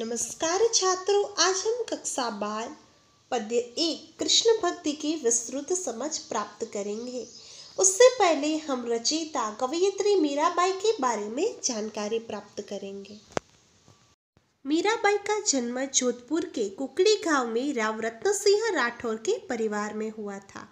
नमस्कार छात्रों आज हम कक्षा बार पद्य एक कृष्ण भक्ति की विस्तृत समझ प्राप्त करेंगे उससे पहले हम रचयिता कवयित्री मीराबाई के बारे में जानकारी प्राप्त करेंगे मीराबाई का जन्म जोधपुर के कुकड़ी गांव में राव रत्न सिंह राठौर के परिवार में हुआ था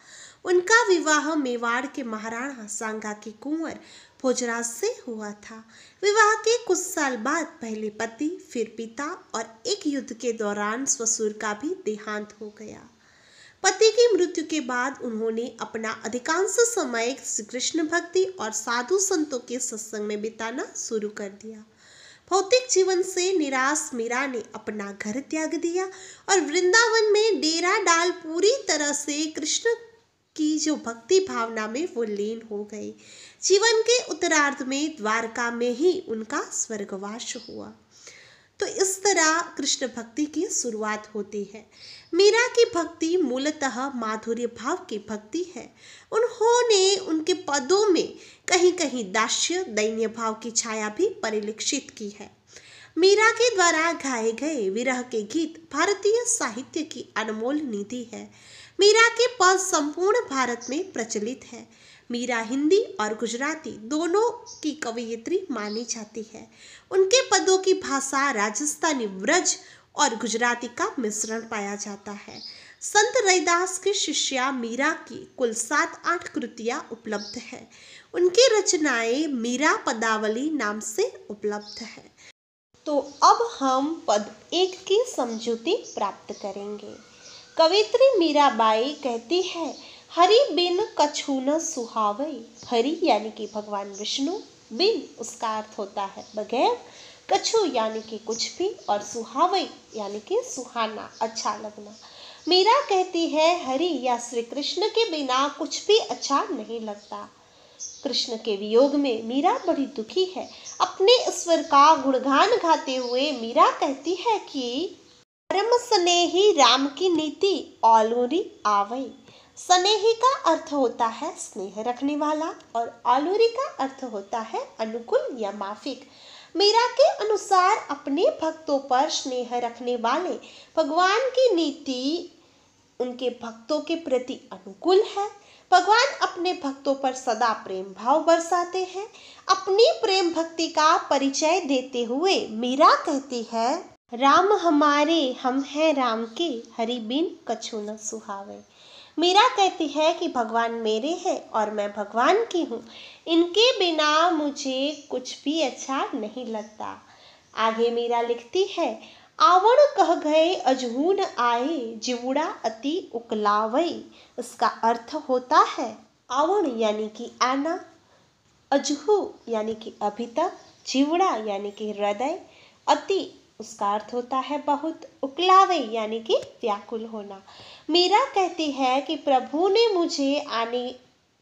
उनका विवाह मेवाड़ के महाराणा सांगा के कुंवर भोजराज से हुआ था विवाह के कुछ साल बाद पहले पति फिर पिता और एक युद्ध के दौरान ससुर का भी देहांत हो गया पति की मृत्यु के बाद उन्होंने अपना अधिकांश समय श्री कृष्ण भक्ति और साधु संतों के सत्संग में बिताना शुरू कर दिया भौतिक जीवन से निराश मीरा ने अपना घर त्याग दिया और वृंदावन में डेरा डाल पूरी तरह से कृष्ण की जो भक्ति भावना में वो लीन हो गए जीवन के उत्तरार्ध में द्वारका में ही उनका स्वर्गवास हुआ तो इस तरह कृष्ण भक्ति की शुरुआत होती है मीरा की भक्ति मूलतः माधुर्य भाव की भक्ति है उन्होंने उनके पदों में कहीं कहीं दास्य दैन्य भाव की छाया भी परिलक्षित की है मीरा के द्वारा गाए गए विरह के गीत भारतीय साहित्य की अनमोल निधि है मीरा के पद संपूर्ण भारत में प्रचलित है मीरा हिंदी और गुजराती दोनों की कवयित्री मानी जाती है उनके पदों की भाषा राजस्थानी व्रज और गुजराती का मिश्रण पाया जाता है संत रैदास की शिष्या मीरा की कुल सात आठ कृतियाँ उपलब्ध है उनकी रचनाएं मीरा पदावली नाम से उपलब्ध है तो अब हम पद एक की समझौती प्राप्त करेंगे कवित्री मीराबाई कहती है हरि बिन कछु न सुहावई हरि यानी कि भगवान विष्णु बिन उसका अर्थ होता है बगैर कछु यानी कि कुछ भी और सुहावई यानी कि सुहाना अच्छा लगना मीरा कहती है हरि या श्री कृष्ण के बिना कुछ भी अच्छा नहीं लगता कृष्ण के वियोग में मीरा बड़ी दुखी है अपने ईश्वर का गुणगान गाते हुए मीरा कहती है कि ब्रह्म स्नेही राम की नीति आलूरी आवई स्नेही का अर्थ होता है स्नेह रखने वाला और आलूरी का अर्थ होता है अनुकूल या माफिक मीरा के अनुसार अपने भक्तों पर स्नेह रखने वाले भगवान की नीति उनके भक्तों के प्रति अनुकूल है भगवान अपने भक्तों पर सदा प्रेम भाव बरसाते हैं अपनी प्रेम भक्ति का परिचय देते हुए मीरा कहती है राम हमारे हम हैं राम के हरि बिन कछु न सुहावे मीरा कहती है कि भगवान मेरे हैं और मैं भगवान की हूँ इनके बिना मुझे कुछ भी अच्छा नहीं लगता आगे मीरा लिखती है आवण कह गए अजहून आए जिवड़ा अति उकलावई उसका अर्थ होता है आवण यानी कि आना अजहू यानी कि अभी तक जिवड़ा यानी कि हृदय अति उसका अर्थ होता है बहुत उकलावे यानी कि व्याकुल होना मीरा कहती है कि प्रभु ने मुझे आने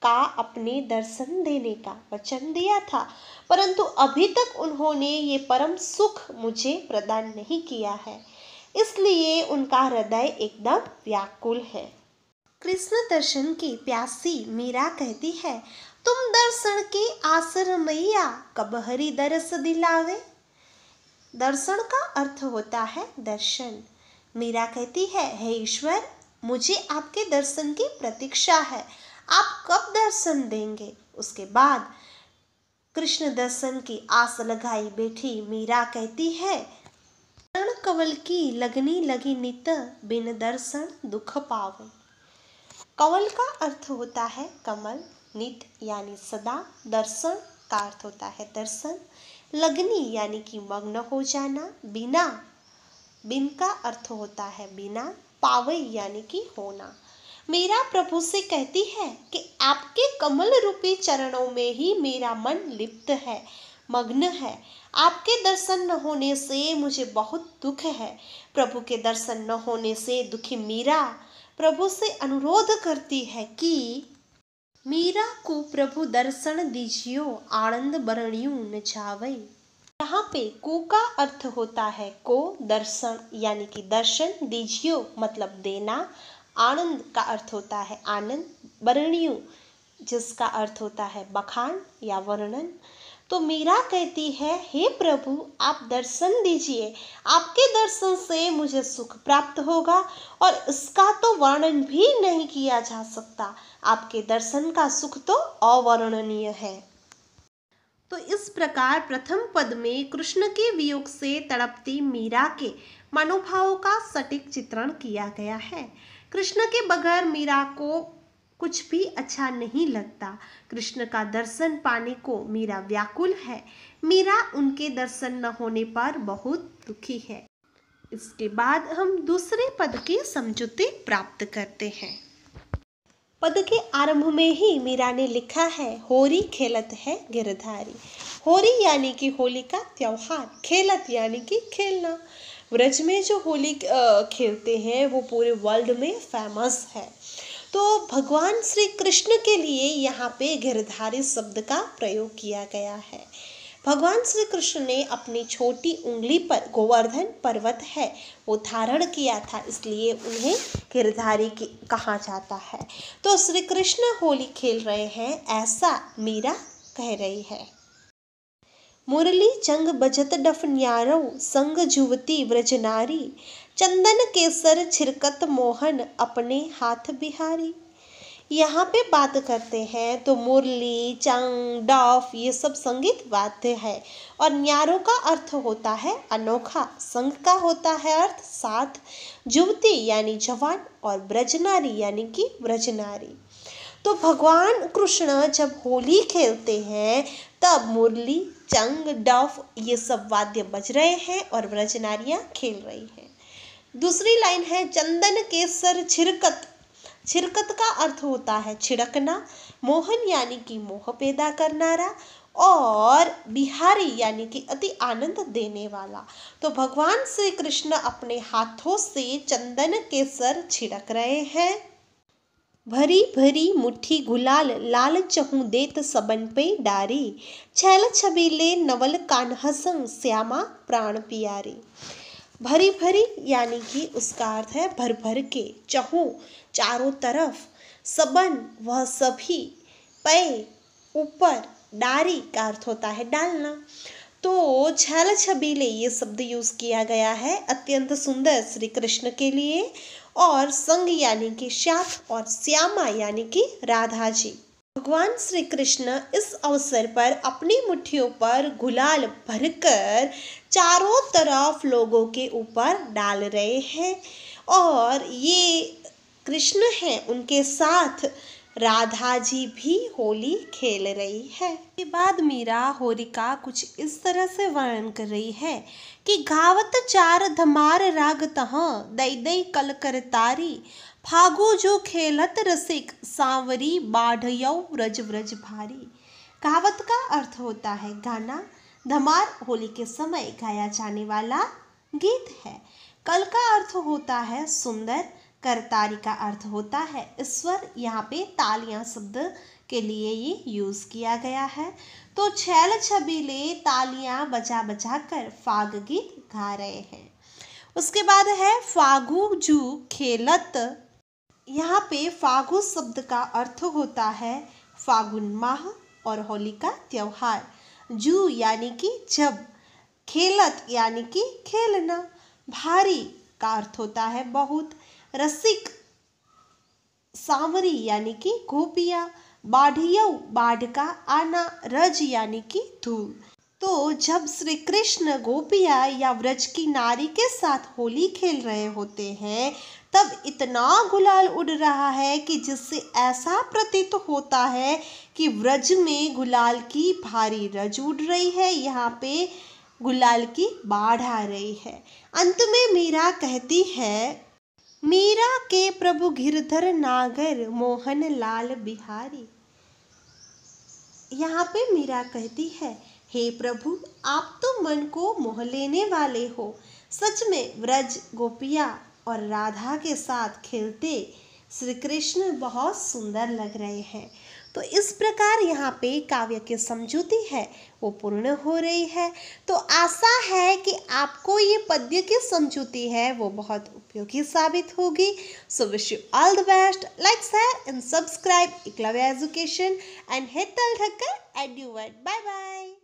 का अपने दर्शन देने का वचन दिया था परंतु अभी तक उन्होंने ये परम सुख मुझे प्रदान नहीं किया है इसलिए उनका हृदय एकदम व्याकुल है कृष्ण दर्शन की प्यासी मीरा कहती है तुम दर्शन के आसर मैया कब हरी दरस दिलावे दर्शन का अर्थ होता है दर्शन मीरा कहती है हे ईश्वर मुझे आपके दर्शन की प्रतीक्षा है आप कब दर्शन देंगे उसके बाद कृष्ण दर्शन की आस लगाई बैठी मीरा कहती है चरण कवल की लगनी लगी नित बिन दर्शन दुख पावे कवल का अर्थ होता है कमल नित यानी सदा दर्शन का अर्थ होता है दर्शन लगनी यानी कि मग्न हो जाना बिना बिन का अर्थ होता है बिना पावई यानी कि होना मेरा प्रभु से कहती है कि आपके कमल रूपी चरणों में ही मेरा मन लिप्त है मग्न है आपके दर्शन न होने से मुझे बहुत दुख है प्रभु के दर्शन न होने से दुखी मीरा प्रभु से अनुरोध करती है कि मीरा को प्रभु दर्शन दीजियो आनंद न जावे यहाँ पे को का अर्थ होता है को दर्शन यानी कि दर्शन दीजियो मतलब देना आनंद का अर्थ होता है आनंद बरणियु जिसका अर्थ होता है बखान या वर्णन तो मीरा कहती है हे प्रभु आप दर्शन दीजिए आपके दर्शन से मुझे सुख प्राप्त होगा और इसका तो वर्णन भी नहीं किया जा सकता आपके दर्शन का सुख तो अवर्णनीय है तो इस प्रकार प्रथम पद में कृष्ण के वियोग से तड़पती मीरा के मनोभावों का सटीक चित्रण किया गया है कृष्ण के बगैर मीरा को कुछ भी अच्छा नहीं लगता कृष्ण का दर्शन पाने को मीरा व्याकुल है मीरा उनके दर्शन न होने पर बहुत दुखी है इसके बाद हम दूसरे पद के समझौते प्राप्त करते हैं पद के आरंभ में ही मीरा ने लिखा है होरी खेलत है गिरधारी होरी यानी कि होली का त्यौहार खेलत यानी कि खेलना व्रज में जो होली खेलते हैं वो पूरे वर्ल्ड में फेमस है तो भगवान श्री कृष्ण के लिए यहाँ पे गिरधारी शब्द का प्रयोग किया गया है भगवान श्री कृष्ण ने अपनी छोटी उंगली पर गोवर्धन पर्वत है वो धारण किया था इसलिए उन्हें गिरधारी कहा जाता है तो श्री कृष्ण होली खेल रहे हैं ऐसा मीरा कह रही है मुरली जंग बजत डफ न्यारो संग जुवती व्रजनारी चंदन केसर छिरकत मोहन अपने हाथ बिहारी यहाँ पे बात करते हैं तो मुरली चंग डॉफ ये सब संगीत वाद्य है और न्यारों का अर्थ होता है अनोखा संग का होता है अर्थ साथ जुवती यानी जवान और ब्रजनारी यानी कि ब्रजनारी तो भगवान कृष्ण जब होली खेलते हैं तब मुरली चंग डॉफ ये सब वाद्य बज रहे हैं और ब्रजनारियाँ खेल रही हैं दूसरी लाइन है चंदन केसर छिरकत छिरकत का अर्थ होता है छिड़कना मोहन यानी कि मोह पैदा करनारा और बिहारी यानी कि अति आनंद देने वाला तो भगवान श्री कृष्ण अपने हाथों से चंदन केसर छिड़क रहे हैं भरी भरी मुट्ठी गुलाल लाल चहू देत सबन पे डारी छैल छबीले नवल कान्हसं श्यामा प्राण प्यारी भरी भरी यानी कि उसका अर्थ है भर भर के चहु चारों तरफ सबन वह सभी पय ऊपर डारी का अर्थ होता है डालना तो छल छबीले ये शब्द यूज़ किया गया है अत्यंत सुंदर श्री कृष्ण के लिए और संग यानी कि श्याम और श्यामा यानी कि राधा जी भगवान श्री कृष्ण इस अवसर पर अपनी मुट्ठियों पर गुलाल भरकर चारों तरफ लोगों के ऊपर डाल रहे हैं और ये कृष्ण हैं उनके साथ राधा जी भी होली खेल रही है इसके बाद मीरा होरिका कुछ इस तरह से वर्णन कर रही है कि गावत चार धमार राग तह दई दई कल कर तारी फागो जो खेलत रसिक सांवरी यौ व्रज व्रज भारी कहावत का अर्थ होता है गाना धमार होली के समय गाया जाने वाला गीत है कल का अर्थ होता है सुंदर करतारी का अर्थ होता है ईश्वर यहाँ पे तालियां शब्द के लिए ये यूज़ किया गया है तो छैल छबीले तालियां बजा बजा कर फाग गीत गा रहे हैं उसके बाद है फागु जू खेलत यहाँ पे फागु शब्द का अर्थ होता है फागुन माह और होली का त्यौहार जू यानी कि जब खेलत यानी कि खेलना भारी का अर्थ होता है बहुत रसिक सांवरी यानी कि गोपिया बाढ़ियऊ बाढ़ का आना रज यानी कि धूल तो जब श्री कृष्ण गोपिया या व्रज की नारी के साथ होली खेल रहे होते हैं तब इतना गुलाल उड़ रहा है कि जिससे ऐसा प्रतीत तो होता है कि व्रज में गुलाल की भारी रज उड़ रही है यहाँ पे गुलाल की बाढ़ आ रही है अंत में मीरा कहती है मीरा के प्रभु गिरधर नागर मोहन लाल बिहारी यहाँ पे मीरा कहती है हे प्रभु आप तो मन को मोह लेने वाले हो सच में व्रज गोपिया और राधा के साथ खेलते श्री कृष्ण बहुत सुंदर लग रहे हैं तो इस प्रकार यहाँ पे काव्य की समझूती है वो पूर्ण हो रही है तो आशा है कि आपको ये पद्य की समझूती है वो बहुत उपयोगी साबित होगी so wish you all the best like share and subscribe Eklavya education and Hetal Thakkar word bye bye